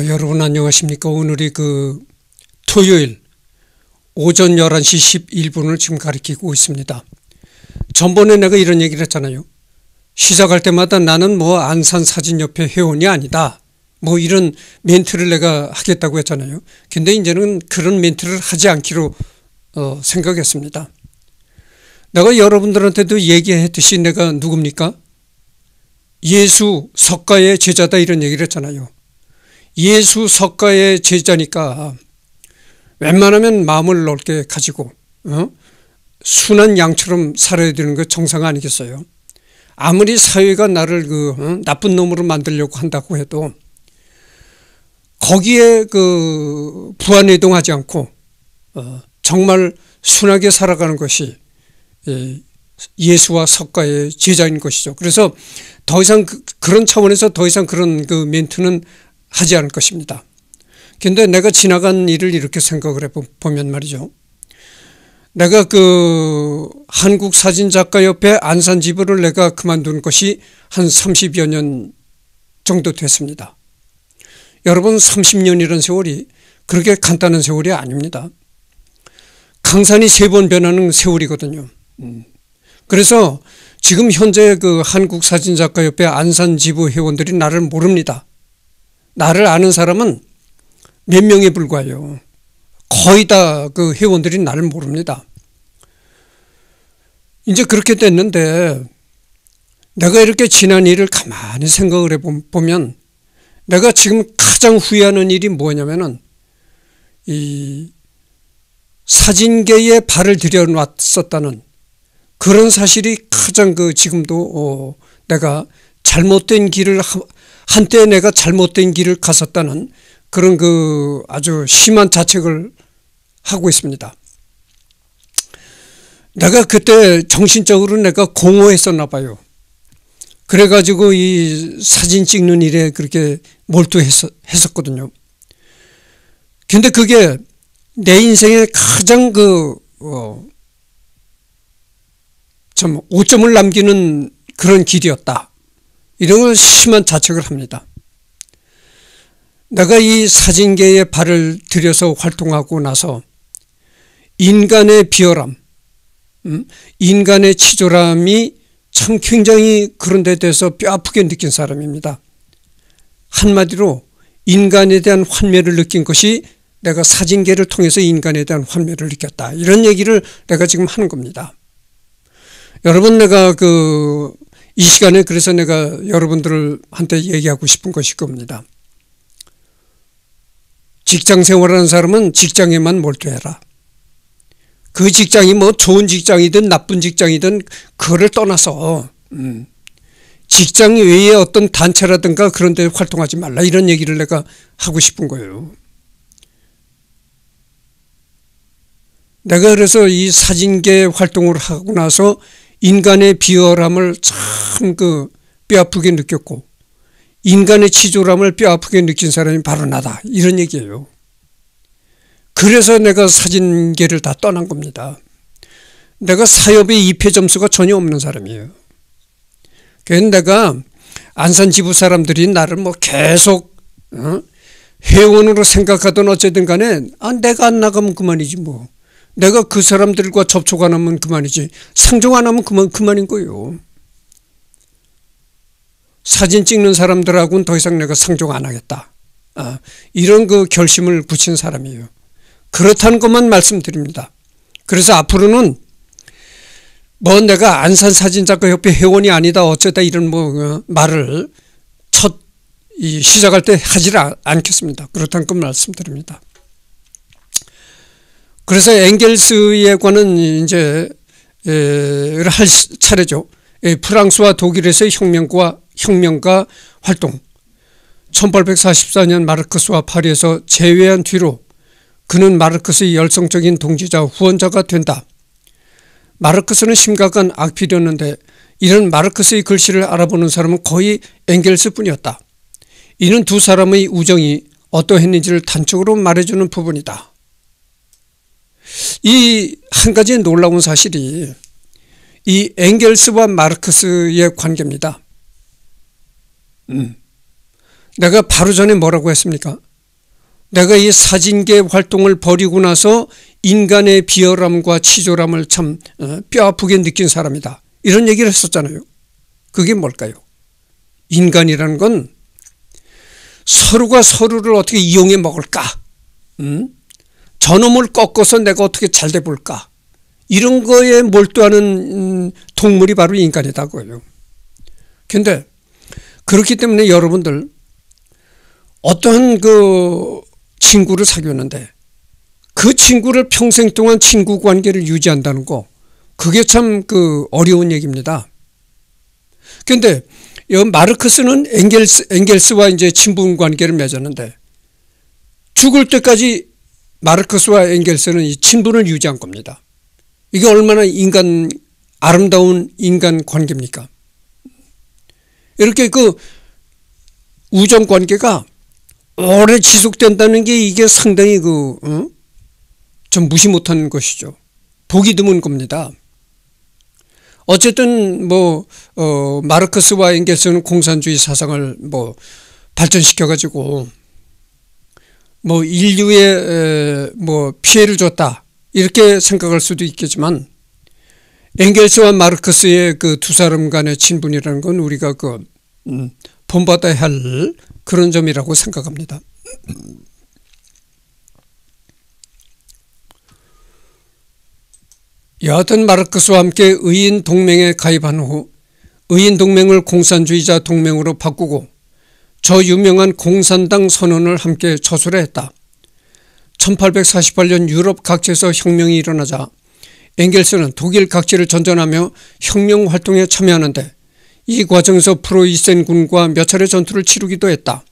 아, 여러분 안녕하십니까. 오늘이 그 토요일 오전 11시 11분을 지금 가리키고 있습니다. 전번에 내가 이런 얘기를 했잖아요. 시작할 때마다 나는 뭐 안산 사진협회 회원이 아니다. 뭐 이런 멘트를 내가 하겠다고 했잖아요. 근데 이제는 그런 멘트를 하지 않기로 어, 생각했습니다. 내가 여러분들한테도 얘기했듯이 내가 누굽니까? 예수 석가의 제자다 이런 얘기를 했잖아요. 예수 석가의 제자니까 웬만하면 마음을 넓게 가지고 어? 순한 양처럼 살아야 되는 거 정상 아니겠어요? 아무리 사회가 나를 그 어? 나쁜 놈으로 만들려고 한다고 해도 거기에 그 부안이동하지 않고 어, 정말 순하게 살아가는 것이 예, 예수와 석가의 제자인 것이죠. 그래서 더 이상 그, 런 차원에서 더 이상 그런 그 멘트는 하지 않을 것입니다. 근데 내가 지나간 일을 이렇게 생각을 해보면 말이죠. 내가 그 한국 사진작가 옆에 안산 지부를 내가 그만둔 것이 한 30여 년 정도 됐습니다. 여러분 30년이란 세월이 그렇게 간단한 세월이 아닙니다. 강산이 세 번 변하는 세월이거든요. 음. 그래서 지금 현재 그한국사진작가 옆에 안산 지부 회원들이 나를 모릅니다. 나를 아는 사람은 몇 명에 불과해요. 거의 다 그 회원들이 나를 모릅니다. 이제 그렇게 됐는데 내가 이렇게 지난 일을 가만히 생각을 해보면 내가 지금 가장 후회하는 일이 뭐냐면은 이 사진계에 발을 들여놨었다는 그런 사실이 가장 그 지금도 어 내가 잘못된 길을 한때 내가 잘못된 길을 갔었다는 그런 그 아주 심한 자책을 하고 있습니다. 내가 그때 정신적으로 내가 공허했었나 봐요. 그래가지고 이 사진 찍는 일에 그렇게 몰두했었거든요. 근데 그게 내 인생의 가장 그, 어, 참, 오점을 남기는 그런 길이었다. 이런 걸 심한 자책을 합니다. 내가 이 사진계에 발을 들여서 활동하고 나서 인간의 비열함, 음, 인간의 치졸함이 참 굉장히 그런 데 대해서 뼈아프게 느낀 사람입니다. 한마디로 인간에 대한 환멸을 느낀 것이 내가 사진계를 통해서 인간에 대한 환멸을 느꼈다. 이런 얘기를 내가 지금 하는 겁니다. 여러분 내가 그이 시간에 그래서 내가 여러분들을 한테 얘기하고 싶은 것이 겁니다. 직장 생활하는 사람은 직장에만 몰두해라. 그 직장이 뭐 좋은 직장이든 나쁜 직장이든 그를 떠나서 음, 직장 외에 어떤 단체라든가 그런 데 활동하지 말라 이런 얘기를 내가 하고 싶은 거예요. 내가 그래서 이 사진계 활동을 하고 나서 인간의 비열함을 참 그 뼈아프게 느꼈고 인간의 치졸함을 뼈아프게 느낀 사람이 바로 나다 이런 얘기예요. 그래서 내가 사진계를 다 떠난 겁니다. 내가 사업의 입회 점수가 전혀 없는 사람이에요. 그래서 내가 안산 지부 사람들이 나를 뭐 계속 어? 회원으로 생각하던 어쨌든 간에 아 내가 안 나가면 그만이지 뭐. 내가 그 사람들과 접촉 안 하면 그만이지 상종 안 하면 그만 그만인 거예요. 사진 찍는 사람들하고는 더 이상 내가 상종 안 하겠다. 아, 이런 그 결심을 붙인 사람이에요. 그렇다는 것만 말씀드립니다. 그래서 앞으로는 뭐 내가 안산 사진작가협회 회원이 아니다 어쩌다 이런 뭐 어, 말을 첫 시작할 때 하질 않겠습니다. 그렇다는 것만 말씀드립니다. 그래서 앵겔스에 관한 이제 를할 차례죠. 프랑스와 독일에서의 혁명과 혁명가 활동 1844년 마르크스와 파리에서 제외한 뒤로 그는 마르크스의 열성적인 동지자 후원자가 된다. 마르크스는 심각한 악필이었는데 이런 마르크스의 글씨를 알아보는 사람은 거의 앵겔스뿐이었다 이는 두 사람의 우정이 어떠했는지를 단적으로 말해주는 부분이다. 이한 가지 놀라운 사실이 이앵겔스와 마르크스의 관계입니다. 음. 내가 바로 전에 뭐라고 했습니까? 내가 이 사진계 활동을 벌이고 나서 인간의 비열함과 치졸함을 참 어, 뼈아프게 느낀 사람이다. 이런 얘기를 했었잖아요. 그게 뭘까요? 인간이라는 건 서로가 서로를 어떻게 이용해 먹을까? 음? 저놈을 꺾어서 내가 어떻게 잘 돼 볼까 이런 거에 몰두하는 음, 동물이 바로 인간이다고요. 근데 그렇기 때문에 여러분들 어떠한 그 친구를 사귀었는데 그 친구를 평생 동안 친구 관계를 유지한다는 거 그게 참 그 어려운 얘기입니다. 근데 마르크스는 엥겔스, 엥겔스와 이제 친분 관계를 맺었는데 죽을 때까지 마르크스와 앵겔스는이 친분을 유지한 겁니다. 이게 얼마나 인간 아름다운 인간 관계입니까? 이렇게 그 우정 관계가 오래 지속된다는 게 이게 상당히 그, 응? 어? 전 무시 못한 것이죠. 보기 드문 겁니다. 어쨌든 뭐, 어, 마르크스와 엥겔스는 공산주의 사상을 뭐 발전시켜가지고 뭐 인류에 뭐 피해를 줬다 이렇게 생각할 수도 있겠지만 앵겔스와 마르크스의 그 두 사람 간의 친분이라는 건 우리가 그 음, 본받아야 할 그런 점이라고 생각합니다. 여하튼 마르크스와 함께 의인 동맹에 가입한 후 의인 동맹을 공산주의자 동맹으로 바꾸고 저 유명한 공산당 선언을 함께 저술 했다. 1848년 유럽 각지에서 혁명이 일어나자 앵겔스는 독일 각지를 전전하며 혁명 활동에 참여하는데 이 과정에서 프로이센 군과 몇 차례 전투를 치르기도 했다.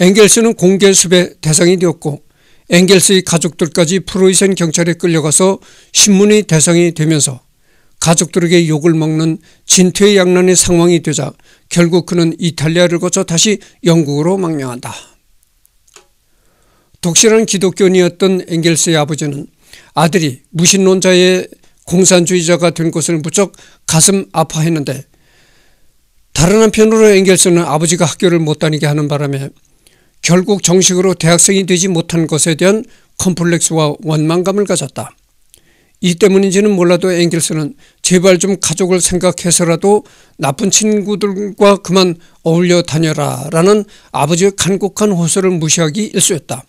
앵겔스는 공개 수배 대상이 되었고 앵겔스의 가족들까지 프로이센 경찰에 끌려가서 신문의 대상이 되면서 가족들에게 욕을 먹는 진퇴양난의 상황이 되자 결국 그는 이탈리아를 거쳐 다시 영국으로 망명한다. 독실한 기독교인이었던 앵겔스의 아버지는 아들이 무신론자의 공산주의자가 된 것을 무척 가슴 아파했는데 다른 한편으로 앵겔스는 아버지가 학교를 못 다니게 하는 바람에 결국 정식으로 대학생이 되지 못한 것에 대한 컴플렉스와 원망감을 가졌다. 이 때문인지는 몰라도 앵겔스는 제발 좀 가족을 생각해서라도 나쁜 친구들과 그만 어울려 다녀라 라는 아버지의 간곡한 호소를 무시하기 일쑤였다.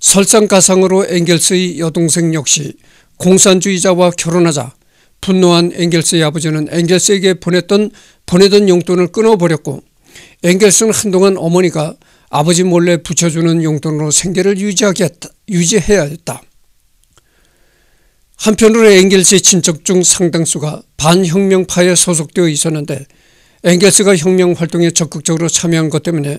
설상가상으로 앵겔스의 여동생 역시 공산주의자와 결혼하자 분노한 앵겔스의 아버지는 앵겔스에게 보냈던 보내던 용돈을 끊어버렸고 앵겔스는 한동안 어머니가 아버지 몰래 붙여주는 용돈으로 생계를 유지하게 다 유지해야 했다. 한편으로 앵겔스의 친척 중 상당수가 반혁명파에 소속되어 있었는데 앵겔스가 혁명 활동에 적극적으로 참여한 것 때문에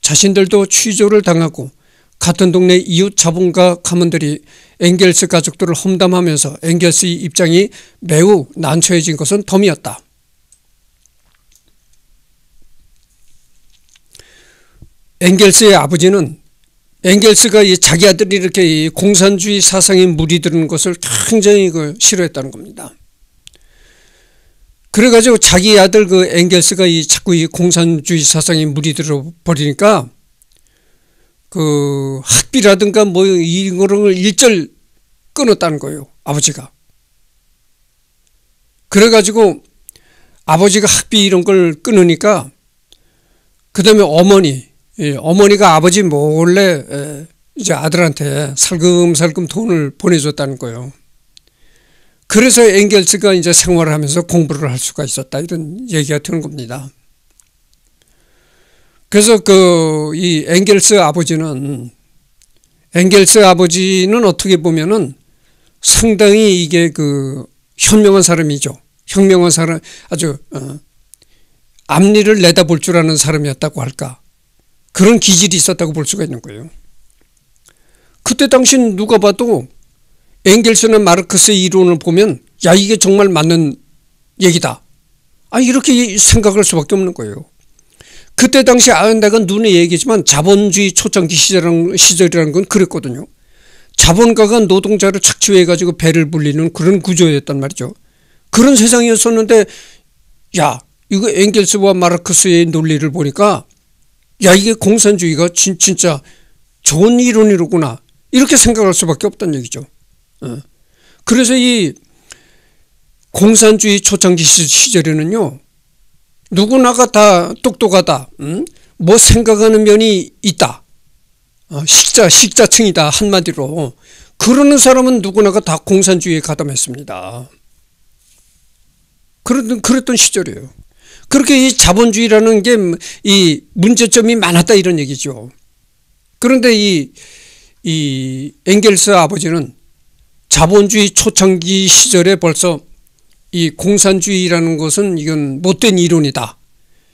자신들도 취조를 당하고 같은 동네 이웃 자본가 가문들이 앵겔스 가족들을 험담하면서 앵겔스의 입장이 매우 난처해진 것은 덤이었다. 앵겔스의 아버지는 앵겔스가이 자기 아들이 이렇게 이 공산주의 사상에 무리드는 것을 굉장히 그 싫어했다는 겁니다. 그래가지고 자기 아들 그앵겔스가이 자꾸 이 공산주의 사상에 무리들어 버리니까 그 학비라든가 뭐 이런 걸 일절 끊었다는 거예요. 아버지가. 그래가지고 아버지가 학비 이런 걸 끊으니까 그 다음에 어머니 예, 어머니가 아버지 몰래 뭐 예, 이제 아들한테 살금살금 돈을 보내줬다는 거예요. 그래서 앵겔스가 이제 생활을 하면서 공부를 할 수가 있었다 이런 얘기가 되는 겁니다. 그래서 그이 엥겔스 아버지는 엥겔스 아버지는 어떻게 보면은 상당히 이게 그 현명한 사람이죠. 현명한 사람 아주 어, 앞니를 내다볼 줄 아는 사람이었다고 할까. 그런 기질이 있었다고 볼 수가 있는 거예요. 그때 당신 누가 봐도 앵겔스나 마르크스의 이론을 보면 야 이게 정말 맞는 얘기다. 아 이렇게 생각할 수밖에 없는 거예요. 그때 당시 아연대가 눈에 얘기지만 자본주의 초창기 시절이라는, 건 그랬거든요. 자본가가 노동자를 착취해가지고 배를 불리는 그런 구조였단 말이죠. 그런 세상이었었는데 야 이거 앵겔스와 마르크스의 논리를 보니까 야 이게 공산주의가 진, 진짜 좋은 이론이로구나 이렇게 생각할 수밖에 없다는 얘기죠. 어. 그래서 이 공산주의 초창기 시절에는요 누구나가 다 똑똑하다 음? 뭐 생각하는 면이 있다 어, 식자 식자층이다 한마디로 그러는 사람은 누구나가 다 공산주의에 가담했습니다. 그랬던 그랬던 시절이에요. 그렇게 이 자본주의라는 게 이 문제점이 많았다 이런 얘기죠. 그런데 이, 이 e n g 아버지는 자본주의 초창기 시절에 벌써 이 공산주의라는 것은 이건 못된 이론이다.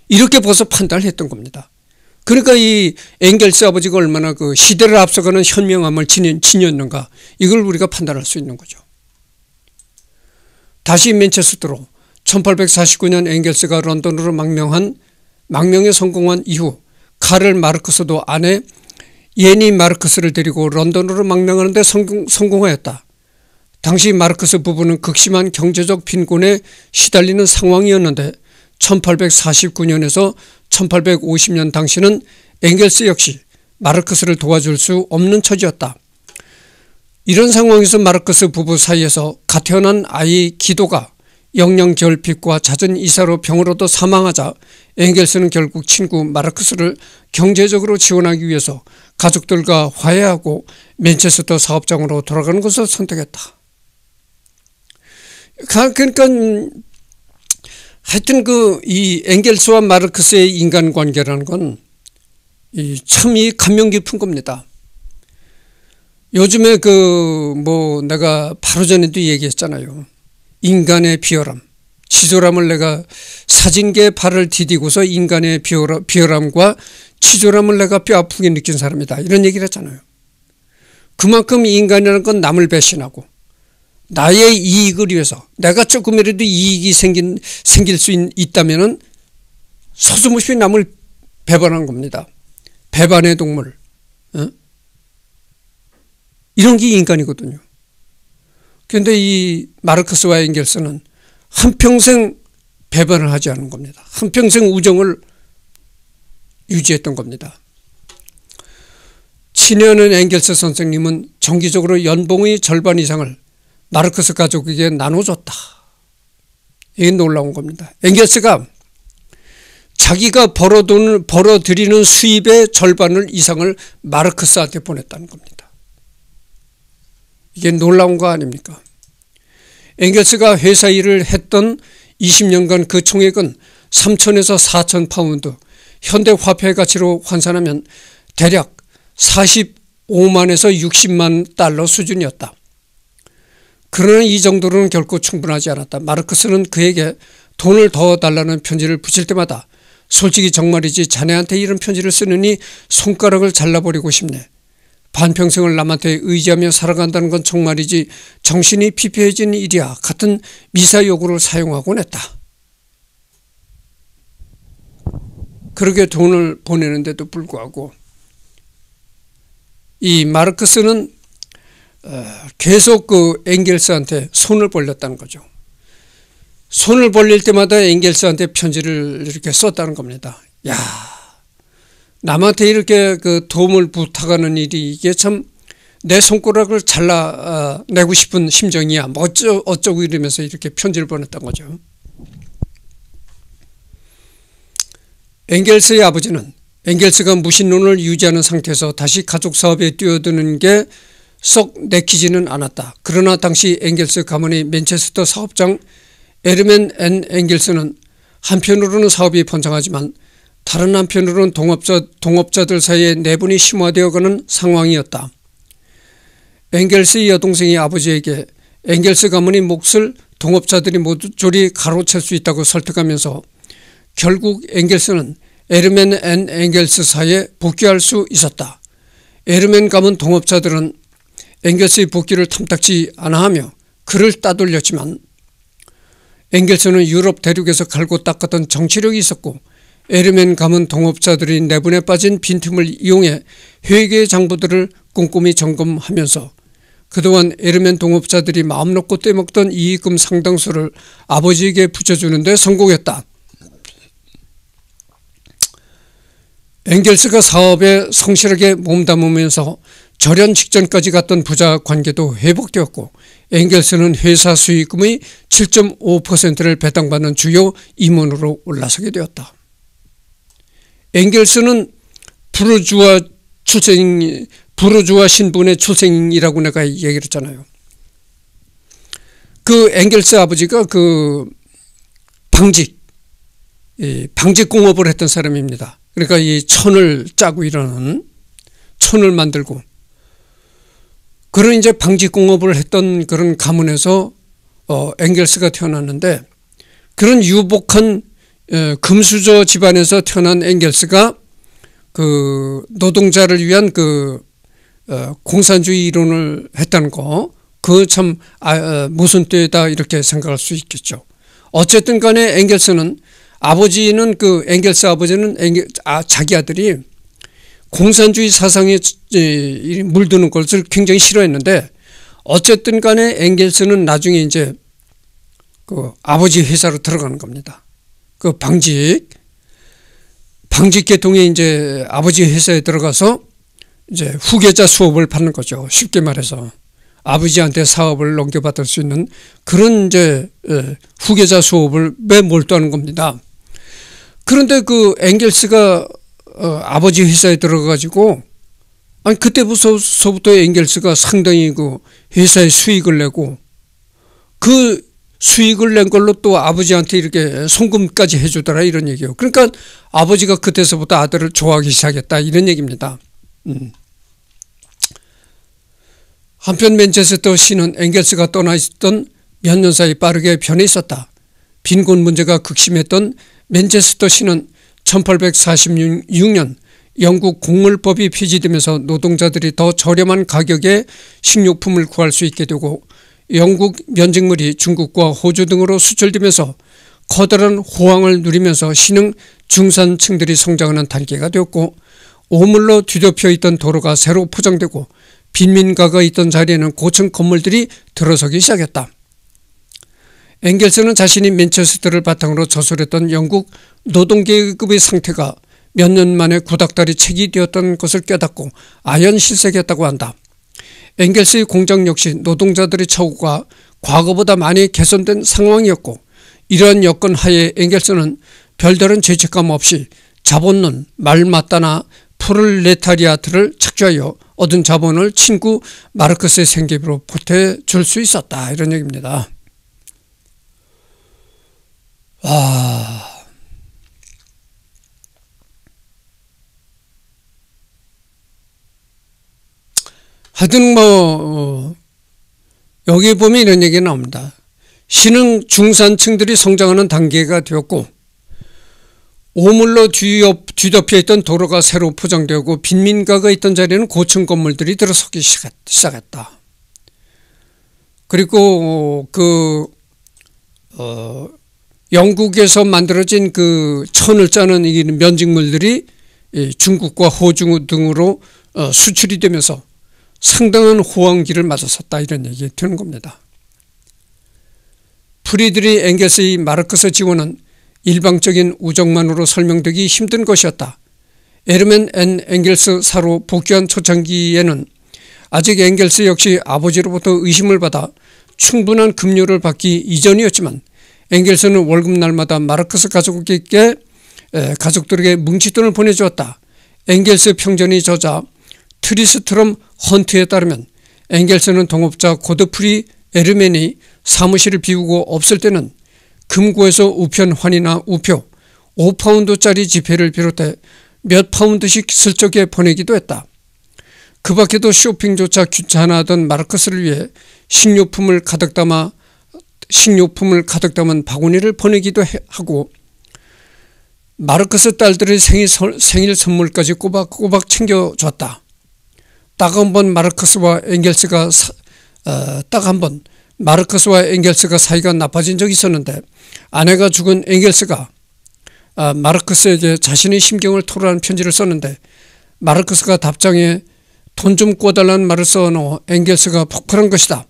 이렇게 벌써 판단을 했던 겁니다. 그러니까 이앵겔스 아버지가 얼마나 그 시대를 앞서가는 현명함을 지녔, 지녔는가 이걸 우리가 판단할 수 있는 거죠. 다시 맨체스터로 1849년 앵겔스가 런던으로 망명한 망명에 성공한 이후 카를 마르크스도 아내 예니 마르크스를 데리고 런던으로 망명하는데 성공, 성공하였다. 당시 마르크스 부부는 극심한 경제적 빈곤에 시달리는 상황이었는데 1849년에서 1850년 당시는 앵겔스 역시 마르크스를 도와줄 수 없는 처지였다. 이런 상황에서 마르크스 부부 사이에서 가 태어난 아이 기도가 영영 결핍과 잦은 이사로 병으로도 사망하자 앵겔스는 결국 친구 마르크스를 경제적으로 지원하기 위해서 가족들과 화해하고 맨체스터 사업장으로 돌아가는 것을 선택했다. 그러니까 하여튼 그 이 앵겔스와 마르크스의 인간관계라는 건 참이 감명 깊은 겁니다. 요즘에 그 뭐 내가 바로 전에도 얘기했잖아요. 인간의 비열함, 치졸함을 내가 사진계에 발을 디디고서 인간의 비열함과 치졸함을 내가 뼈 아프게 느낀 사람이다. 이런 얘기를 했잖아요. 그만큼 인간이라는 건 남을 배신하고 나의 이익을 위해서 내가 조금이라도 이익이 생긴, 생길 수 있, 다면은 서슴없이 남을 배반한 겁니다. 배반의 동물. 어? 이런 게 인간이거든요. 그런데 이 마르크스와 앵겔스는 한평생 배반을 하지 않은 겁니다. 한평생 우정을 유지했던 겁니다. 친년는 앵겔스 선생님은 정기적으로 연봉의 절반 이상을 마르크스 가족에게 나눠줬다. 이게 놀라운 겁니다. 앵겔스가 자기가 벌어돈, 벌어들이는 수입의 절반을 이상을 마르크스한테 보냈다는 겁니다. 이게 놀라운 거 아닙니까? 앵겔스가 회사 일을 했던 20년간 그 총액은 3천에서 4천 파운드, 현대 화폐 가치로 환산하면 대략 45만에서 60만 달러 수준이었다. 그러나 이 정도로는 결코 충분하지 않았다. 마르크스는 그에게 돈을 더 달라는 편지를 붙일 때마다 솔직히 정말이지 자네한테 이런 편지를 쓰느니 손가락을 잘라버리고 싶네. 반평생을 남한테 의지하며 살아간다는 건 정말이지 정신이 피폐해진 일이야 같은 미사 욕으로 사용하곤 했다. 그렇게 돈을 보내는데도 불구하고 이 마르크스는 어, 계속 그앵 n 스한테 손을 벌렸다는 거죠. 손을 벌릴 때마다 앵 n 스한테 편지를 이렇게 썼다는 겁니다. 야, 남한테 이렇게 그 도움을 부탁하는 일이 이게 참 내 손가락을 잘라내고 아, 싶은 심정이야. 뭐 어쩌, 어쩌고 이러면서 이렇게 편지를 보냈던 거죠. 앵겔스의 아버지는 앵겔스가 무신론을 유지하는 상태에서 다시 가족 사업에 뛰어드는 게 썩 내키지는 않았다. 그러나 당시 앵겔스 가문의 맨체스터 사업장 에르멘 앤앵겔스는 한편으로는 사업이 번창하지만 다른 한편으로는 동업자, 동업자들 사이에 내분이 심화되어가는 상황이었다. 앵겔스의 여동생이 아버지에게 앵겔스 가문의 몫을 동업자들이 모두 조리 가로챌 수 있다고 설득하면서 결국 앵겔스는 에르멘 앤앵겔스 사에 이 복귀할 수 있었다. 에르멘 가문 동업자들은 앵겔스의 복귀를 탐탁지 않아하며 그를 따돌렸지만 앵겔스는 유럽 대륙에서 갈고 닦았던 정치력이 있었고 에르멘 가문 동업자들이 내분에 네 빠진 빈틈을 이용해 회계 장부들을 꼼꼼히 점검하면서 그동안 에르멘 동업자들이 마음 놓고 떼먹던 이익금 상당수를 아버지에게 붙여주는데 성공했다. 엥겔스가 사업에 성실하게 몸담으면서 절연 직전까지 갔던 부자 관계도 회복되었고 엥겔스는 회사 수익금의 7.5%를 배당받는 주요 임원으로 올라서게 되었다. 앵겔스는 부르주아 출생 부르주아 신분의 출생이라고 내가 얘기를 했잖아요. 그 앵겔스 아버지가 그 방직 방직 공업을 했던 사람입니다. 그러니까 이 천을 짜고 이러는 천을 만들고 그런 이제 방직 공업을 했던 그런 가문에서 어 앵겔스가 태어났는데 그런 유복한 예, 금수저 집안에서 태어난 앵겔스가 그 노동자를 위한 그 어, 공산주의 이론을 했다는 거, 그참 아, 어, 무슨 때다 이렇게 생각할 수 있겠죠. 어쨌든 간에 앵겔스는 아버지는 그 앵겔스 아버지는 앵겔, 아, 자기 아들이 공산주의 사상에 물드는 것을 굉장히 싫어했는데 어쨌든 간에 앵겔스는 나중에 이제 그 아버지 회사로 들어가는 겁니다. 그 방직 방직 계통에 이제 아버지 회사에 들어가서 이제 후계자 수업을 받는 거죠. 쉽게 말해서 아버지한테 사업을 넘겨받을 수 있는 그런 이제 예, 후계자 수업을 매 몰두하는 겁니다. 그런데 그앵 n 스가 어, 아버지 회사에 들어가가지고 아니 그때부터서 앵겔스가 상당히 그 회사에 수익을 내고 그 수익을 낸 걸로 또 아버지한테 이렇게 송금까지 해주더라 이런 얘기예요. 그러니까 아버지가 그때서부터 아들을 좋아하기 시작했다 이런 얘기입니다. 음. 한편 맨체스터 시는 앵겔스가 떠나 있던 몇 년 사이 빠르게 변해 있었다. 빈곤 문제가 극심했던 맨체스터 시는 1846년 영국 공물법이 폐지되면서 노동자들이 더 저렴한 가격에 식료품을 구할 수 있게 되고 영국 면직물이 중국과 호주 등으로 수출되면서 커다란 호황을 누리면서 신흥 중산층들이 성장하는 단계가 되었고 오물로 뒤덮여 있던 도로가 새로 포장되고 빈민가가 있던 자리에는 고층 건물들이 들어서기 시작했다. 앵겔스는 자신이 맨체스터를 바탕으로 저술했던 영국 노동계급의 상태가 몇 년 만에 구닥다리 책이 되었던 것을 깨닫고 아연 실색했다고 한다. 앵겔스의 공장 역시 노동자들의 처우가 과거보다 많이 개선된 상황이었고 이러한 여건 하에 앵겔스는 별다른 죄책감 없이 자본론, 말마따나 프롤레타리아트를 착주하여 얻은 자본을 친구 마르크스의 생계비로 보태줄 수 있었다 이런 얘기입니다. 아... 하여튼 뭐 어, 여기 보면 이런 얘기가 나옵니다. 신흥 중산층들이 성장하는 단계가 되었고 오물로 뒤엎, 뒤덮여 있던 도로가 새로 포장되고 빈민가가 있던 자리에는 고층 건물들이 들어서기 시작했다. 그리고 그 어, 영국에서 만들어진 그 천을 짜는 이 면직물들이 중국과 호주 등으로 어, 수출이 되면서 상당한 호황기를 맞았었다 이런 얘기 되는 겁니다. 프리드리 엥겔스의 마르크스 지원은 일방적인 우정만으로 설명되기 힘든 것이었다. 에르멘 앤 엥겔스 사로 복귀한 초창기에는 아직 엥겔스 역시 아버지로부터 의심을 받아 충분한 급료를 받기 이전이었지만 엥겔스는 월급날마다 마르크스 가족에게 가족들에게 뭉칫돈을 보내주었다. 엥겔스 평전이 저자 트리스트럼 헌트에 따르면 앵겔스는 동업자 고드프리 에르멘이 사무실을 비우고 없을 때는 금고에서 우편환이나 우표 5파운드짜리 지폐를 비롯해 몇 파운드씩 슬쩍에 보내기도 했다. 그 밖에도 쇼핑조차 귀찮아하던 마르크스를 위해 식료품을 가득 담아 식료품을 가득 담은 바구니를 보내기도 하고 마르크스 딸들의 생일, 생일 선물까지 꼬박꼬박 챙겨줬다. 딱한번 마르크스와 앵겔스가 어, 딱 한 번 마르크스와 앵겔스가 사이가 나빠진 적이 있었는데 아내가 죽은 앵겔스가 어, 아, 마르크스에게 자신의 심경을 토로하는 편지를 썼는데 마르크스가 답장에 돈 좀 꿔달라는 말을 써놓어 앵겔스가 폭발한 것이다.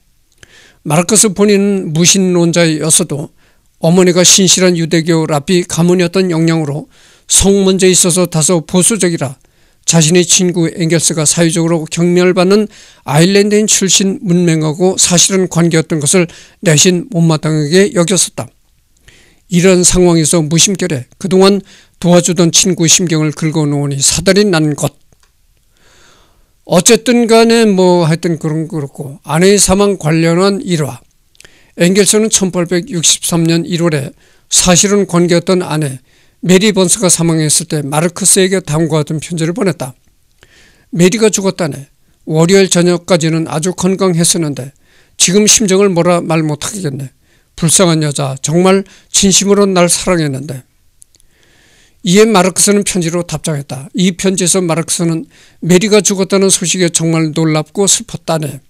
마르크스 본인은 무신론자였어도 어머니가 신실한 유대교 라비 가문이었던 영향으로 성 문제에 있어서 다소 보수적이라 자신의 친구 앵겔스가 사회적으로 경멸받는 아일랜드인 출신 문맹하고 사실은 관계였던 것을 내신 못마땅하게 여겼었다. 이런 상황에서 무심결에 그동안 도와주던 친구 심경을 긁어놓으니 사달이 난 것. 어쨌든 간에 뭐 하여튼 그런 그렇고 아내의 사망 관련한 일화. 앵겔스는 1863년 1월에 사실은 관계였던 아내 메리 본스가 사망했을 때 마르크스에게 다음과 같은 편지를 보냈다. 메리가 죽었다네. 월요일 저녁까지는 아주 건강했었는데 지금 심정을 뭐라 말 못하겠네. 불쌍한 여자 정말 진심으로 날 사랑했는데. 이에 마르크스는 편지로 답장했다. 이 편지에서 마르크스는 메리가 죽었다는 소식에 정말 놀랍고 슬펐다네.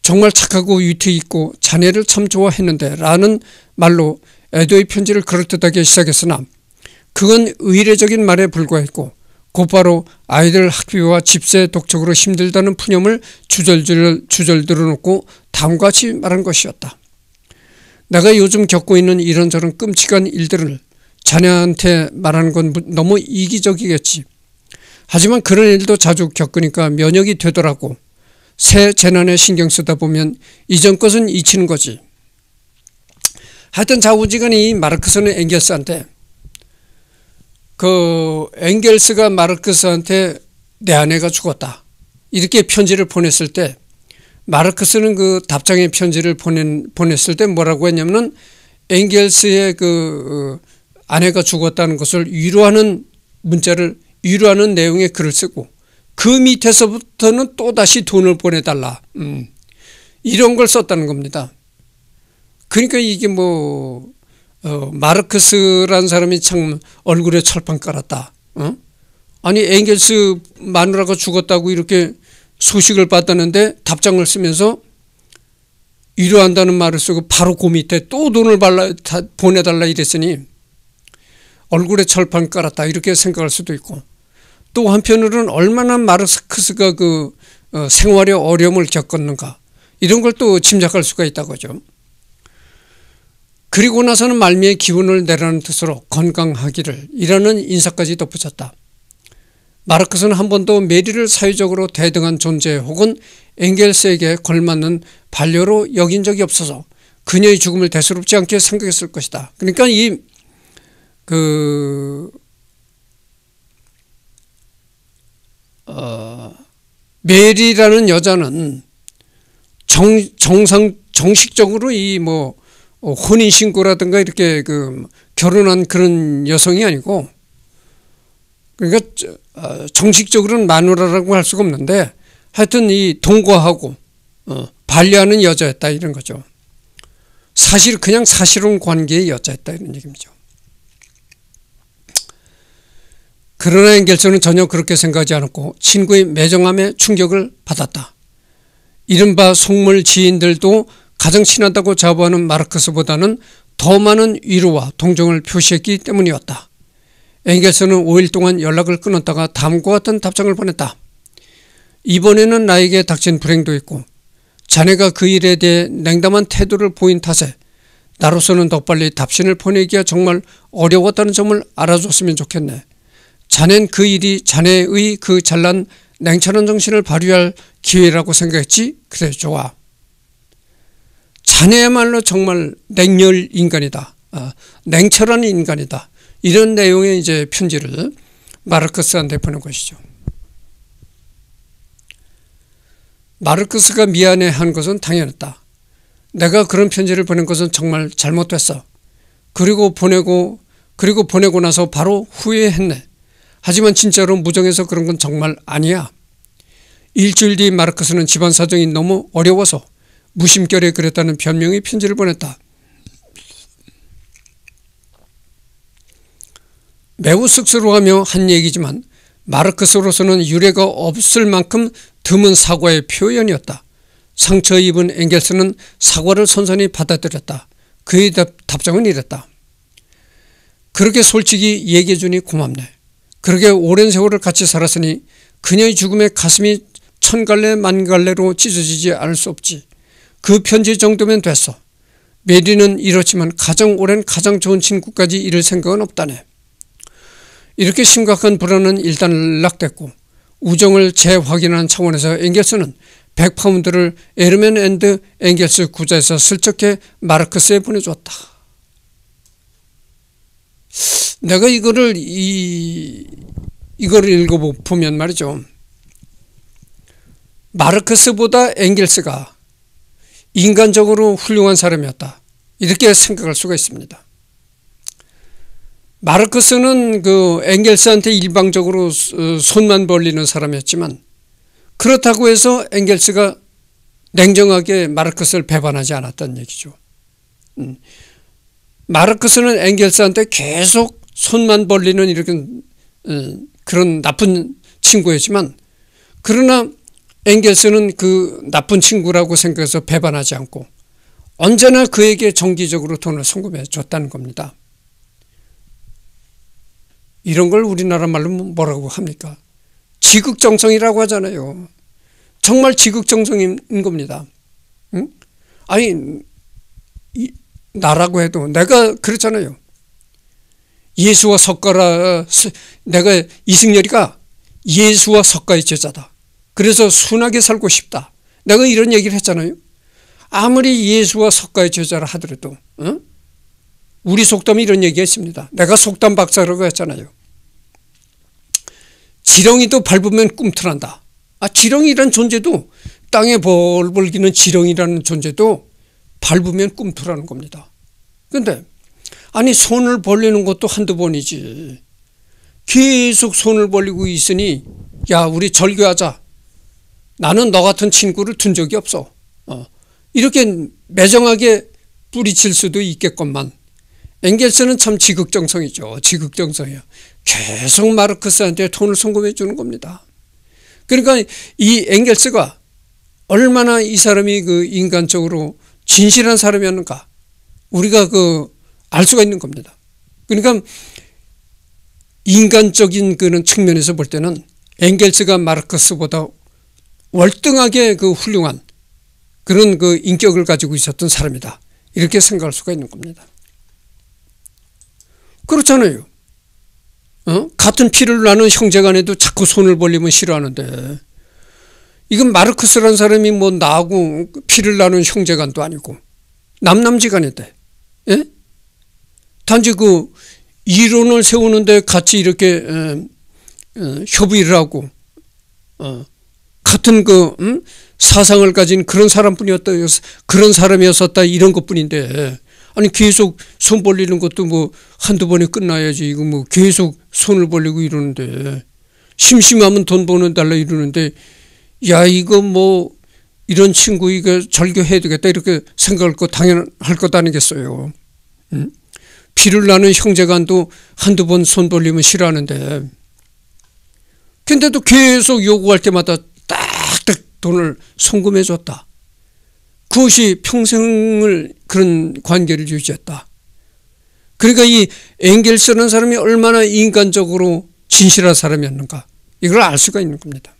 정말 착하고 위트 있고 자네를 참 좋아했는데 라는 말로 에도의 편지를 그럴듯하게 시작했으나 그건 의례적인 말에 불과했고 곧바로 아이들 학비와 집세 독촉으로 힘들다는 푸념을 주절주절, 주절들어 놓고 다음과 같이 말한 것이었다. 내가 요즘 겪고 있는 이런저런 끔찍한 일들을 자녀한테 말하는 건 너무 이기적이겠지. 하지만 그런 일도 자주 겪으니까 면역이 되더라고. 새 재난에 신경 쓰다 보면 이전 것은 잊히는 거지. 하여튼 자우지간이 마르크스는 앵겔스한테 그앵겔스가 마르크스한테 내 아내가 죽었다. 이렇게 편지를 보냈을 때 마르크스는 그 답장의 편지를 보낸, 보냈을 때 뭐라고 했냐면은 앵겔스의그 어, 아내가 죽었다는 것을 위로하는 문자를 위로하는 내용의 글을 쓰고 그 밑에서부터는 또다시 돈을 보내달라. 음. 이런 걸 썼다는 겁니다. 그러니까 이게 뭐 어, 마르크스라는 사람이 참 얼굴에 철판 깔았다. 어? 아니 앵겔스 마누라가 죽었다고 이렇게 소식을 받았는데 답장을 쓰면서 위로한다는 말을 쓰고 바로 그 밑에 또 돈을 발라, 다, 보내달라 이랬으니 얼굴에 철판 깔았다 이렇게 생각할 수도 있고 또 한편으로는 얼마나 마르크스가 그 어, 생활의 어려움을 겪었는가 이런 걸 또 짐작할 수가 있다고죠. 하 그리고 나서는 말미에 기운을 내라는 뜻으로 건강하기를 이라는 인사까지 덧붙였다. 마르크스는 한 번도 메리를 사회적으로 대등한 존재 혹은 앵겔스에게 걸맞는 반려로 여긴 적이 없어서 그녀의 죽음을 대수롭지 않게 생각했을 것이다. 그러니까 이, 그, 어, 메리라는 여자는 정, 정상, 정식적으로 이 뭐, 어, 혼인 신고라든가 이렇게 그 결혼한 그런 여성이 아니고 그러니까 아, 정식적으로는 마누라라고 할 수가 없는데 하여튼 이 동거하고 어, 반려하는 여자였다 이런 거죠. 사실 그냥 사실혼 관계의 여자였다 이런 얘기입니다. 그러나 앵겔스는 전혀 그렇게 생각하지 않았고 친구의 매정함에 충격을 받았다. 이른바 속물 지인들도 가장 친하다고 자부하는 마르크스보다는 더 많은 위로와 동정을 표시했기 때문이었다. 엥겔스는 5일 동안 연락을 끊었다가 다음과 같은 답장을 보냈다. 이번에는 나에게 닥친 불행도 있고 자네가 그 일에 대해 냉담한 태도를 보인 탓에 나로서는 더 빨리 답신을 보내기가 정말 어려웠다는 점을 알아줬으면 좋겠네. 자넨 그 일이 자네의 그 잘난 냉철한 정신을 발휘할 기회라고 생각했지? 그래 좋아. 자네야말로 정말 냉혈 인간이다. 아, 냉철한 인간이다. 이런 내용의 이제 편지를 마르크스한테 보낸 것이죠. 마르크스가 미안해한 것은 당연했다. 내가 그런 편지를 보낸 것은 정말 잘못됐어. 그리고 보내고 그리고 보내고 나서 바로 후회했네. 하지만 진짜로 무정해서 그런 건 정말 아니야. 일주일 뒤 마르크스는 집안 사정이 너무 어려워서 무심결에 그랬다는 변명의 편지를 보냈다. 매우 쑥스러워하며 한 얘기지만 마르크스로서는 유례가 없을 만큼 드문 사과의 표현이었다. 상처 입은 앵겔스는 사과를 선선히 받아들였다. 그의 답장은 답 이랬다. 그렇게 솔직히 얘기해주니 고맙네. 그렇게 오랜 세월을 같이 살았으니 그녀의 죽음에 가슴이 천 갈래 만 갈래로 찢어지지 않을 수 없지. 그 편지 정도면 됐어. 메리는 이렇지만 가장 오랜 가장 좋은 친구까지 잃을 생각은 없다네. 이렇게 심각한 불안은 일단 락됐고 우정을 재확인한 차원에서 앵겔스는 100파운드를 에르멘 앤드 앵겔스 구자에서 슬쩍해 마르크스에 보내주었다. 내가 이거를 이 이걸 읽어보면 말이죠. 마르크스보다 앵겔스가 인간적으로 훌륭한 사람이었다. 이렇게 생각할 수가 있습니다. 마르크스는 그앵 n 스한테 일방적으로 손만 벌리는 사람이었지만 그렇다고 해서 앵겔스가 냉정하게 마르크스를 배반하지 않았다는 얘기죠. 음. 마르크스는 앵겔스한테 계속 손만 벌리는 이렇게 음, 그런 나쁜 친구였지만 그러나 앵겔스는 그 나쁜 친구라고 생각해서 배반하지 않고 언제나 그에게 정기적으로 돈을 송금해 줬다는 겁니다. 이런 걸 우리나라 말로 뭐, 뭐라고 합니까? 지극정성이라고 하잖아요. 정말 지극정성인 겁니다. 응? 아니 이, 나라고 해도 내가 그렇잖아요. 예수와 석가라 내가 이승열이가 예수와 석가의 제자다. 그래서 순하게 살고 싶다. 내가 이런 얘기를 했잖아요. 아무리 예수와 석가의 제자를 하더라도 어? 우리 속담이 이런 얘기했습니다. 내가 속담 박사라고 했잖아요. 지렁이도 밟으면 꿈틀한다. 아, 지렁이란 존재도 땅에 벌벌기는 지렁이라는 존재도 밟으면 꿈틀하는 겁니다. 근데 아니 손을 벌리는 것도 한두 번이지. 계속 손을 벌리고 있으니 야 우리 절교하자. 나는 너 같은 친구를 둔 적이 없어. 어. 이렇게 매정하게 뿌리칠 수도 있겠건만 앵겔스는참 지극정성이죠. 지극정성이요. 계속 마르크스한테 돈을 송금해 주는 겁니다. 그러니까 이앵겔스가 얼마나 이 사람이 그 인간적으로 진실한 사람이었는가 우리가 그 알 수가 있는 겁니다. 그러니까 인간적인 그런 측면에서 볼 때는 앵겔스가 마르크스보다 월등하게 그 훌륭한 그런 그 인격을 가지고 있었던 사람이다. 이렇게 생각할 수가 있는 겁니다. 그렇잖아요. 어? 같은 피를 나는 형제 간에도 자꾸 손을 벌리면 싫어하는데 이건 마르크스라는 사람이 뭐 나하고 피를 나는 형제간도 아니고 남남지간인데 예? 단지 그 이론을 세우는데 같이 이렇게 에, 에, 협의를 하고 어, 같은 그 음? 사상을 가진 그런 사람뿐이었다 그런 사람이었었다 이런 것뿐인데 아니 계속 손 벌리는 것도 뭐 한두 번에 끝나야지 이거 뭐 계속 손을 벌리고 이러는데 심심하면 돈 버는 달라 이러는데 야 이거 뭐 이런 친구 이거 절교해야 되겠다 이렇게 생각할 거 당연할 것 아니겠어요. 음? 피를 나는 형제간도 한두 번 손 벌리면 싫어하는데 근데도 계속 요구할 때마다 돈을 송금해 줬다. 그것이 평생을 그런 관계를 유지했다. 그러니까 이엥겔스는 사람이 얼마나 인간적으로 진실한 사람이었는가 이걸 알 수가 있는 겁니다.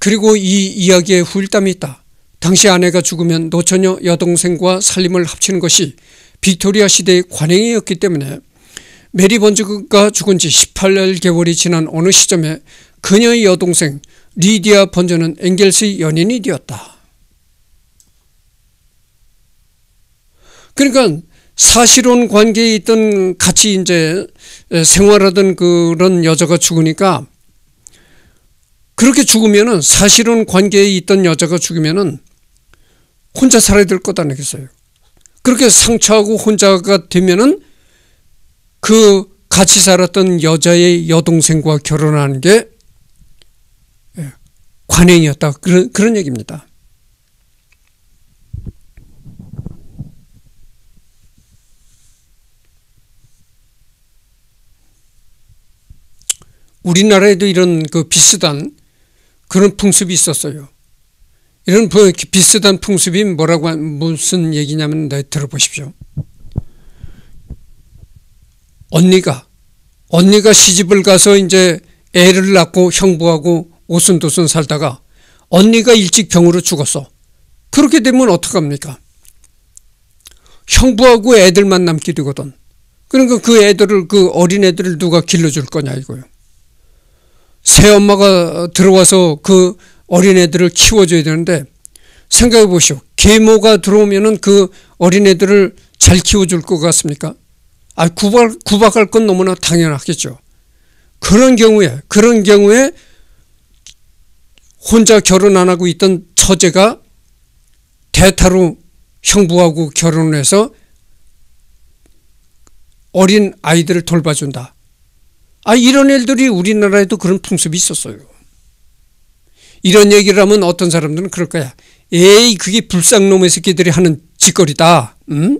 그리고 이 이야기에 후일담이 있다. 당시 아내가 죽으면 노처녀 여동생과 살림을 합치는 것이 빅토리아 시대의 관행이었기 때문에 메리 번즈가 죽은 지 18개월이 지난 어느 시점에 그녀의 여동생 리디아 번전은 엥겔스의 연인이 되었다. 그러니까 사실혼 관계에 있던 같이 이제 생활하던 그런 여자가 죽으니까 그렇게 죽으면은 사실혼 관계에 있던 여자가 죽으면은 혼자 살아야 될 거다 아니겠어요. 그렇게 상처하고 혼자가 되면은 그 같이 살았던 여자의 여동생과 결혼하는 게 관행이었다. 그런, 그런 얘기입니다. 우리나라에도 이런 그 비슷한 그런 풍습이 있었어요. 이런 비슷한 풍습이 뭐라고 무슨 얘기냐면 네, 들어보십시오. 언니가 언니가 시집을 가서 이제 애를 낳고 형부하고 오순도순 살다가 언니가 일찍 병으로 죽었어. 그렇게 되면 어떡합니까? 형부하고 애들만 남게 되거든. 그러니까 그 애들을 그 어린 애들을 누가 길러줄 거냐 이거요. 새엄마가 들어와서 그 어린 애들을 키워줘야 되는데 생각해 보시오. 계모가 들어오면은 그 어린 애들을 잘 키워줄 것 같습니까? 아 구박 구박할 건 너무나 당연하겠죠. 그런 경우에 그런 경우에 혼자 결혼 안 하고 있던 처제가 대타로 형부하고 결혼해서 어린 아이들을 돌봐준다. 아 이런 일들이 우리나라에도 그런 풍습이 있었어요. 이런 얘기를 하면 어떤 사람들은 그럴 거야. 에이 그게 불쌍놈의 새끼들이 하는 짓거리다. 음?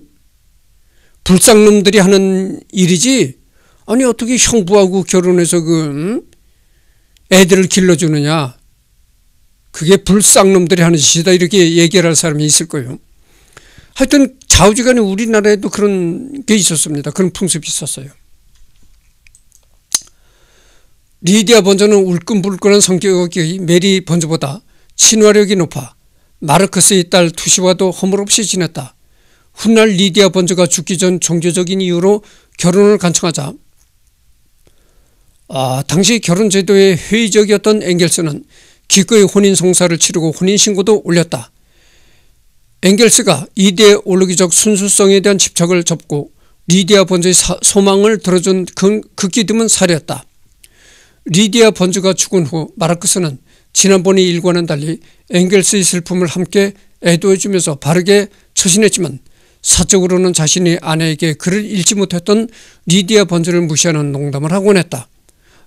불쌍놈들이 하는 일이지. 아니 어떻게 형부하고 결혼해서 그 음? 애들을 길러주느냐. 그게 불쌍놈들이 하는 짓이다 이렇게 얘기할 사람이 있을 거예요. 하여튼 좌우지간에 우리나라에도 그런 게 있었습니다. 그런 풍습이 있었어요. 리디아 번조는 울끈불끈한 성격이 메리 번조보다 친화력이 높아 마르크스의 딸 투시와도 허물없이 지냈다. 훗날 리디아 번조가 죽기 전 종교적인 이유로 결혼을 간청하자 아, 당시 결혼제도의 회의적이었던 앵겔스는 기꺼이 혼인 성사를 치르고 혼인 신고도 올렸다. 앵겔스가 이데 올로기적 순수성에 대한 집착을 접고 리디아 번즈의 소망을 들어준 극기 그, 그 드문 사례였다. 리디아 번즈가 죽은 후 마르크스는 지난번의 일과는 달리 앵겔스의 슬픔을 함께 애도해주면서 바르게 처신했지만 사적으로는 자신의 아내에게 그를 잃지 못했던 리디아 번즈를 무시하는 농담을 하곤 했다.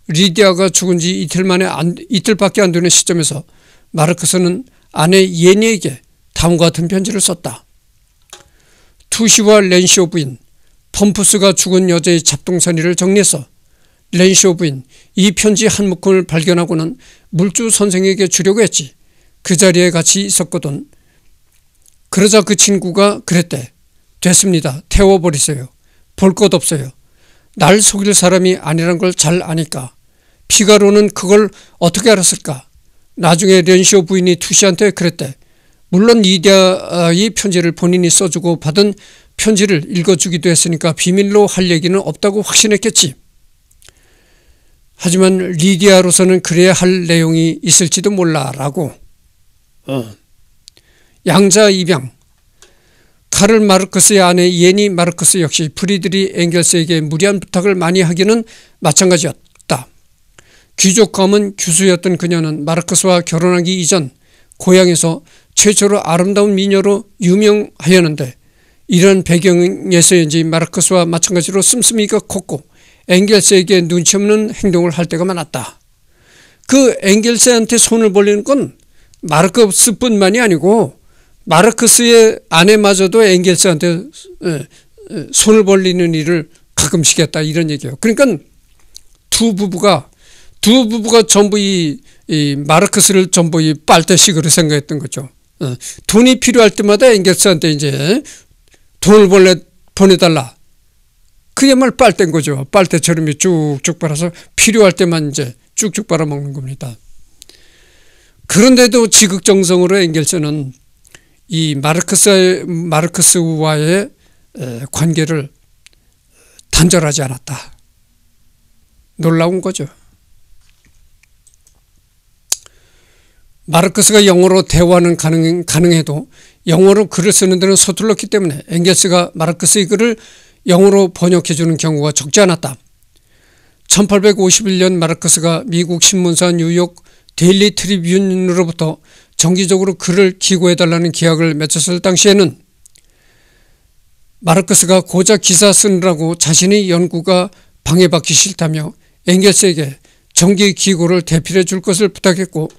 리디아가 죽은 지 이틀 만에 안, 이틀밖에 안 되는 시점에서 마르크스는 아내 예니에게 다음과 같은 편지를 썼다. 투시와 렌시오 부인, 펌프스가 죽은 여자의 잡동사니를 정리해서 렌시오 부인 이 편지 한 묶음을 발견하고는 물주 선생에게 주려고 했지. 그 자리에 같이 있었거든. 그러자 그 친구가 그랬대. 됐습니다. 태워버리세요. 볼 것 없어요. 날 속일 사람이 아니란 걸 잘 아니까. 피가로는 그걸 어떻게 알았을까? 나중에 렌시오 부인이 투시한테 그랬대. 물론 이디아의 편지를 본인이 써주고 받은 편지를 읽어주기도 했으니까 비밀로 할 얘기는 없다고 확신했겠지. 하지만 리디아로서는 그래야 할 내용이 있을지도 몰라라고. 어. 양자 입양. 카를 마르크스의 아내 예니 마르크스 역시 프리드리 앵겔스에게 무리한 부탁을 많이 하기는 마찬가지였다. 귀족 감은 규수였던 그녀는 마르크스와 결혼하기 이전 고향에서 최초로 아름다운 미녀로 유명하였는데 이런 배경에서인지 마르크스와 마찬가지로 씀씀이가 컸고 앵겔스에게 눈치 없는 행동을 할 때가 많았다. 그 앵겔스한테 손을 벌리는 건 마르크스뿐만이 아니고 마르크스의 아내마저도 앵겔스한테 손을 벌리는 일을 가끔씩 했다 이런 얘기예요. 그러니까 두 부부가 두 부부가 전부 이, 이 마르크스를 전부 이 빨대식으로 생각했던 거죠. 어, 돈이 필요할 때마다 엥겔스한테 이제 돈을 보내, 보내달라. 그야말로 빨대인 거죠. 빨대처럼 쭉쭉 빨아서 필요할 때만 이제 쭉쭉 빨아먹는 겁니다. 그런데도 지극정성으로 엥겔스는 이 마르크스, 마르크스와의 관계를 단절하지 않았다. 놀라운 거죠. 마르크스가 영어로 대화는 가능, 가능해도 영어로 글을 쓰는 데는 서툴렀기 때문에 앵겔스가 마르크스의 글을 영어로 번역해 주는 경우가 적지 않았다. 1851년 마르크스가 미국 신문사 뉴욕 데일리 트리뷴으로부터 정기적으로 글을 기고해달라는 계약을 맺었을 당시에는 마르크스가 고작 기사 쓰느라고 자신의 연구가 방해받기 싫다며 엥겔스에게 정기 기고를 대필해 줄 것을 부탁했고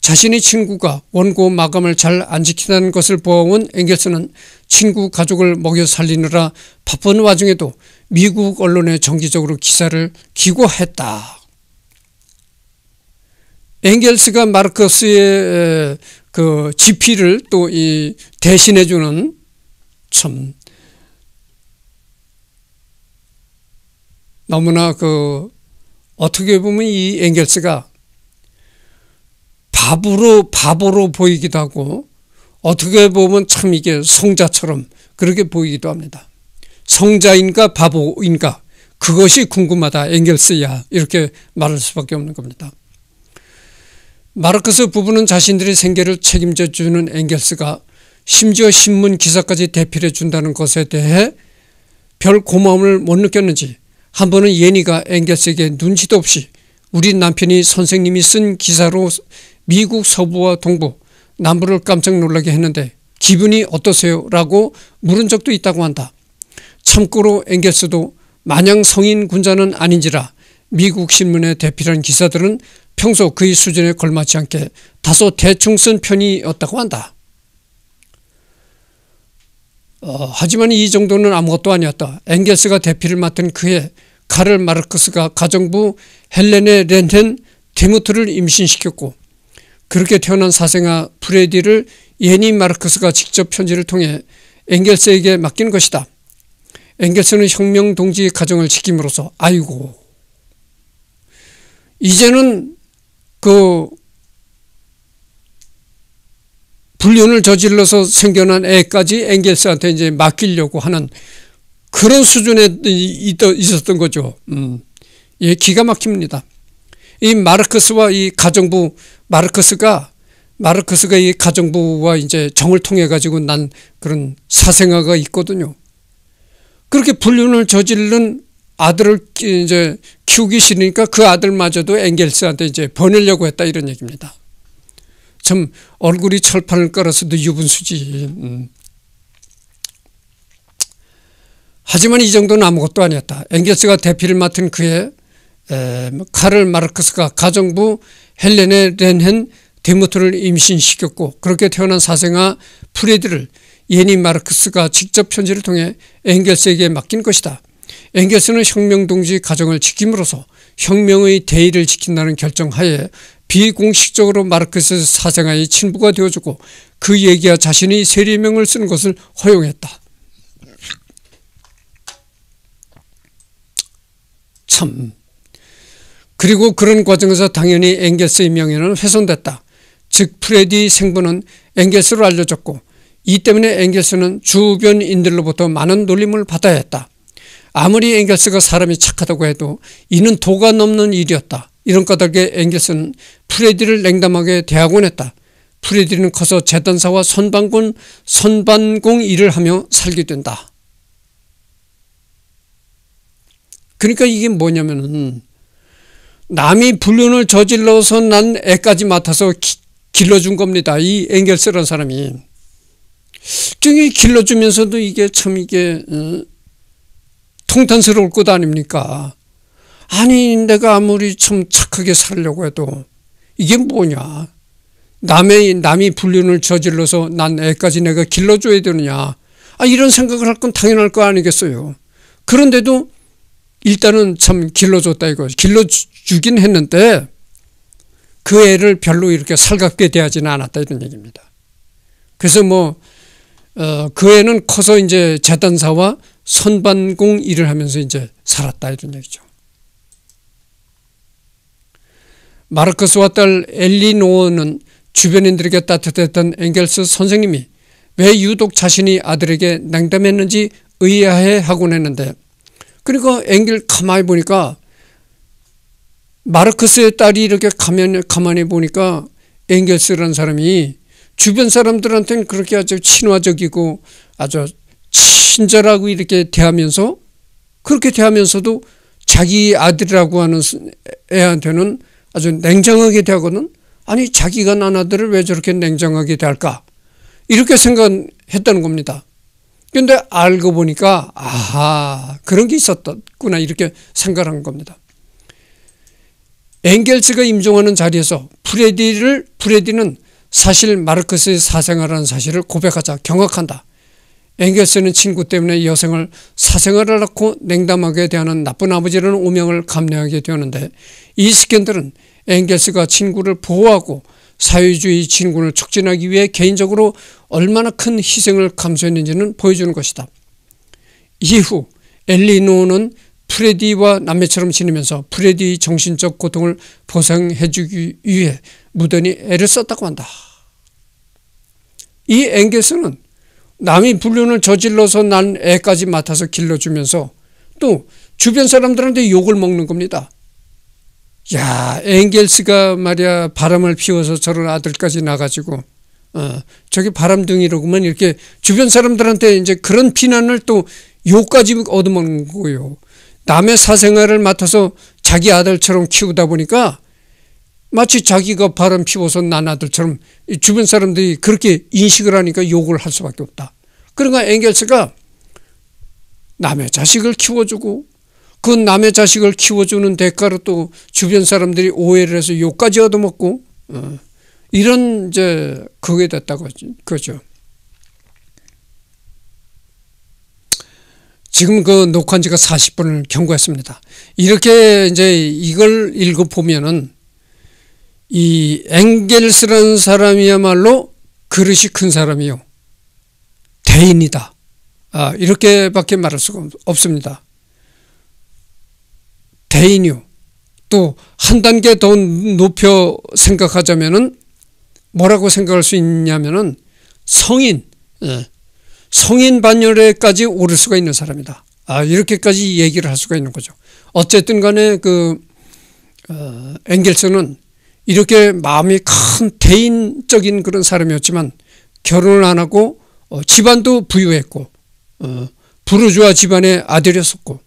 자신의 친구가 원고 마감을 잘 안 지키는 것을 보아온 앵겔스는 친구 가족을 먹여 살리느라 바쁜 와중에도 미국 언론에 정기적으로 기사를 기고했다. 앵겔스가 마르크스의 그 지피를 또 이 대신해주는 참 너무나 그 어떻게 보면 이 앵겔스가 바보로 바보로 보이기도 하고 어떻게 보면 참 이게 성자처럼 그렇게 보이기도 합니다. 성자인가 바보인가 그것이 궁금하다 앵겔스야 이렇게 말할 수밖에 없는 겁니다. 마르크스 부부는 자신들의 생계를 책임져 주는 앵겔스가 심지어 신문 기사까지 대필해 준다는 것에 대해 별 고마움을 못 느꼈는지 한 번은 예니가 앵겔스에게 눈치도 없이 우리 남편이 선생님이 쓴 기사로 미국 서부와 동부, 남부를 깜짝 놀라게 했는데 기분이 어떠세요? 라고 물은 적도 있다고 한다. 참고로 앵겔스도 마냥 성인 군자는 아닌지라 미국 신문의 대필한 기사들은 평소 그의 수준에 걸맞지 않게 다소 대충 쓴 편이었다고 한다. 어, 하지만 이 정도는 아무것도 아니었다. 앵겔스가 대필을 맡은 그해 카를 마르크스가 가정부 헬레네 렌텐 데무트를 임신시켰고 그렇게 태어난 사생아 프레디를 예니 마르크스가 직접 편지를 통해 앵겔스에게 맡긴 것이다. 앵겔스는 혁명 동지 가정을 지킴으로써 아이고 이제는 그 불륜을 저질러서 생겨난 애까지 앵겔스한테 이제 맡기려고 하는 그런 수준에 있었던 거죠. 음. 예, 기가 막힙니다. 이 마르크스와 이 가정부 마르크스가 마르크스가 이 가정부와 이제 정을 통해 가지고 난 그런 사생아가 있거든요. 그렇게 불륜을 저지른 아들을 이제 키우기 싫으니까 그 아들마저도 앵겔스한테 이제 보내려고 했다 이런 얘기입니다. 참 얼굴이 철판을 깔아서도 유분수지. 음. 하지만 이 정도는 아무것도 아니었다. 앵겔스가 대피를 맡은 그의 에, 칼을 마르크스가 가정부 헬렌의 렌헨 데모토를 임신시켰고 그렇게 태어난 사생아 프레드를 예니 마르크스가 직접 편지를 통해 앵겔스에게 맡긴 것이다. 앵겔스는 혁명동지 가정을 지킴으로써 혁명의 대의를 지킨다는 결정하에 비공식적으로 마르크스 사생아의 친부가 되어주고 그 얘기와 자신의 세례명을 쓰는 것을 허용했다. 참 그리고 그런 과정에서 당연히 앵겔스의 명예는 훼손됐다. 즉 프레디 생부는 앵겔스로 알려졌고 이 때문에 앵겔스는 주변인들로부터 많은 놀림을 받아야 했다. 아무리 앵겔스가 사람이 착하다고 해도 이는 도가 넘는 일이었다. 이런 까닭에 앵겔스는 프레디를 냉담하게 대하곤 했다. 프레디는 커서 재단사와 선반군, 선반공 일을 하며 살게 된다. 그러니까 이게 뭐냐면은 남이 불륜을 저질러서 난 애까지 맡아서 기, 길러준 겁니다. 이 앵겔스라는 사람이. 등이 길러주면서도 이게 참 이게 음, 통탄스러울 것 아닙니까? 아니 내가 아무리 참 착하게 살려고 해도 이게 뭐냐? 남의 남이 불륜을 저질러서 난 애까지 내가 길러줘야 되느냐? 아 이런 생각을 할 건 당연할 거 아니겠어요. 그런데도 일단은 참 길러줬다 이거 길러 주긴 했는데 그 애를 별로 이렇게 살갑게 대하지는 않았다 이런 얘기입니다. 그래서 뭐, 어, 그 애는 커서 이제 재단사와 선반공 일을 하면서 이제 살았다 이런 얘기죠. 마르크스와 딸 엘리노어는 주변인들에게 따뜻했던 앵겔스 선생님이 왜 유독 자신이 아들에게 냉담했는지 의아해 하곤 했는데 그러니까 엥겔 가만히 보니까 마르크스의 딸이 이렇게 가면, 가만히 보니까 앵겔스라는 사람이 주변 사람들한테는 그렇게 아주 친화적이고 아주 친절하고 이렇게 대하면서 그렇게 대하면서도 자기 아들이라고 하는 애한테는 아주 냉정하게 대하고는 아니 자기가 난 아들을 왜 저렇게 냉정하게 대할까 이렇게 생각했다는 겁니다. 근데 알고 보니까 아하 그런 게 있었구나 이렇게 생각한 겁니다. 엥겔스가 임종하는 자리에서 프레디를 프레디는 사실 마르크스의 사생활이라는 사실을 고백하자 경악한다. 엥겔스는 친구 때문에 여생을 사생활을 낳고 냉담하게 대하는 나쁜 아버지라는 오명을 감내하게 되었는데 이 스캔들은 엥겔스가 친구를 보호하고 사회주의 친구를 촉진하기 위해 개인적으로 얼마나 큰 희생을 감수했는지는 보여주는 것이다. 이후 엘리노는 프레디와 남매처럼 지내면서 프레디의 정신적 고통을 보상해 주기 위해 무던히 애를 썼다고 한다. 이 앵겔스는 남이 불륜을 저질러서 난 애까지 맡아서 길러주면서 또 주변 사람들한테 욕을 먹는 겁니다. 야 앵겔스가 말이야 바람을 피워서 저런 아들까지 나가지고 어, 저기 바람둥이로구만 이렇게 주변 사람들한테 이제 그런 비난을 또 욕까지 얻어먹는 거예요. 남의 사생활을 맡아서 자기 아들처럼 키우다 보니까 마치 자기가 바람 피워서 난 아들처럼 주변 사람들이 그렇게 인식을 하니까 욕을 할 수밖에 없다. 그러니까 앵겔스가 남의 자식을 키워주고 그 남의 자식을 키워주는 대가로 또 주변 사람들이 오해를 해서 욕까지 얻어먹고 어, 이런 이제 그게 됐다고 그죠. 지금 그 녹화한 지가 40분을 경과했습니다. 이렇게 이제 이걸 읽어보면은 이 e n g 라는 사람이야말로 그릇이 큰 사람이요. 대인이다. 아, 이렇게밖에 말할 수가 없습니다. 대인이요. 또 한 단계 더 높여 생각하자면은 뭐라고 생각할 수 있냐면은 성인, 예. 성인 반열에까지 오를 수가 있는 사람이다. 아, 이렇게까지 얘기를 할 수가 있는 거죠. 어쨌든 간에 그, 어, 앵겔스는 이렇게 마음이 큰 대인적인 그런 사람이었지만 결혼을 안 하고 어, 집안도 부유했고, 어, 부르주아 집안의 아들이었었고,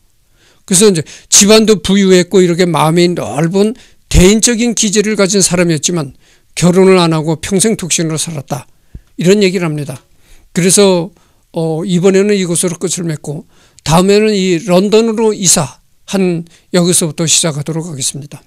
그래서 이제 집안도 부유했고 이렇게 마음이 넓은 대인적인 기질을 가진 사람이었지만 결혼을 안 하고 평생 독신으로 살았다. 이런 얘기를 합니다. 그래서 어, 이번에는 이곳으로 끝을 맺고 다음에는 이 런던으로 이사한 여기서부터 시작하도록 하겠습니다.